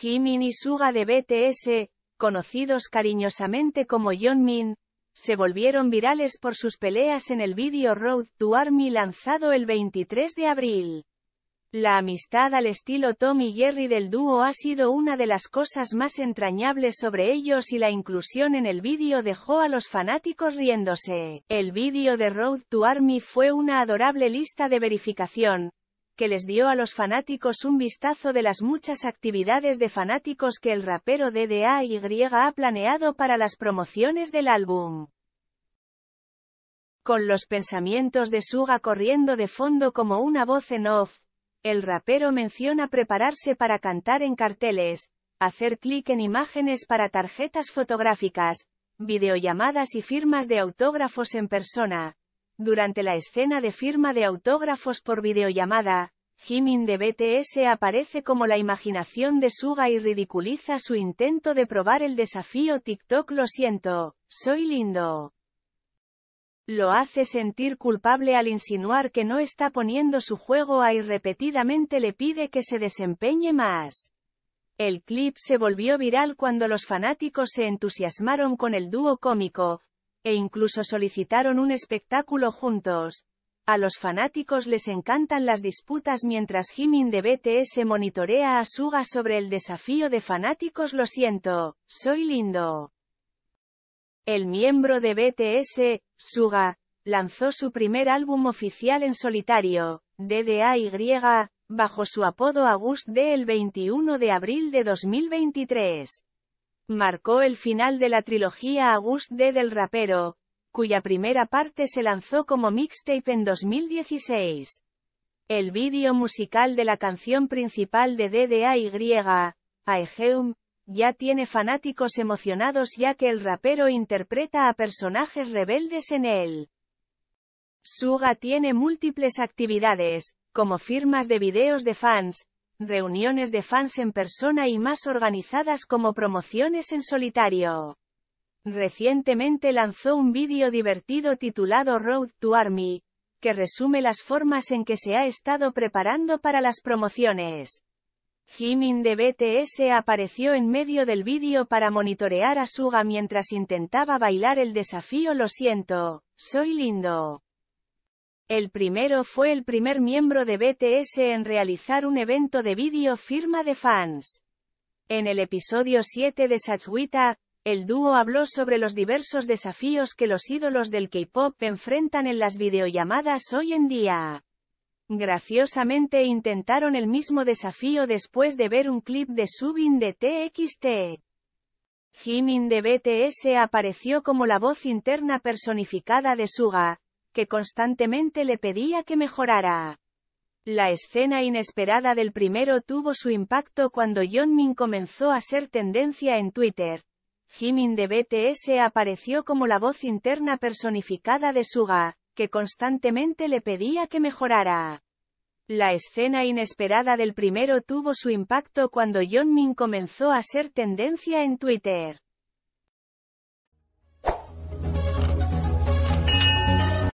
Jimin y Suga de BTS, conocidos cariñosamente como Min, se volvieron virales por sus peleas en el vídeo Road to Army lanzado el 23 de abril. La amistad al estilo Tom y Jerry del dúo ha sido una de las cosas más entrañables sobre ellos y la inclusión en el vídeo dejó a los fanáticos riéndose. El vídeo de Road to Army fue una adorable lista de verificación, que les dio a los fanáticos un vistazo de las muchas actividades de fanáticos que el rapero DDAY ha planeado para las promociones del álbum. Con los pensamientos de Suga corriendo de fondo como una voz en off, el rapero menciona prepararse para cantar en carteles, hacer clic en imágenes para tarjetas fotográficas, videollamadas y firmas de autógrafos en persona. Durante la escena de firma de autógrafos por videollamada, Jimin de BTS aparece como la imaginación de Suga y ridiculiza su intento de probar el desafío TikTok Lo siento, soy lindo. Lo hace sentir culpable al insinuar que no está poniendo su juego a y repetidamente le pide que se desempeñe más. El clip se volvió viral cuando los fanáticos se entusiasmaron con el dúo cómico, e incluso solicitaron un espectáculo juntos, a los fanáticos les encantan las disputas mientras Jimin de BTS monitorea a Suga sobre el desafío de fanáticos Lo siento, soy lindo. El miembro de BTS, Suga, lanzó su primer álbum oficial en solitario, DDAY, bajo su apodo August D el 21 de abril de 2023. Marcó el final de la trilogía August D del rapero, cuya primera parte se lanzó como mixtape en 2016. El vídeo musical de la canción principal de DDAY, Aegeum, ya tiene fanáticos emocionados ya que el rapero interpreta a personajes rebeldes en él. Suga tiene múltiples actividades, como firmas de videos de fans, reuniones de fans en persona y más organizadas como promociones en solitario. Recientemente lanzó un vídeo divertido titulado Road to Army, que resume las formas en que se ha estado preparando para las promociones. Jimin de BTS apareció en medio del vídeo para monitorear a Suga mientras intentaba bailar el desafío Lo siento, soy lindo. El primero fue el primer miembro de BTS en realizar un evento de vídeo firma de fans. En el episodio 7 de Satsuita, el dúo habló sobre los diversos desafíos que los ídolos del K-pop enfrentan en las videollamadas hoy en día. Graciosamente intentaron el mismo desafío después de ver un clip de Subin de TXT. Jimin de BTS apareció como la voz interna personificada de Suga, que constantemente le pedía que mejorara. La escena inesperada del primero tuvo su impacto cuando Yeonmin comenzó a ser tendencia en Twitter, Jimin de BTS apareció como la voz interna personificada de Suga, que constantemente le pedía que mejorara. La escena inesperada del primero tuvo su impacto cuando Min comenzó a ser tendencia en Twitter.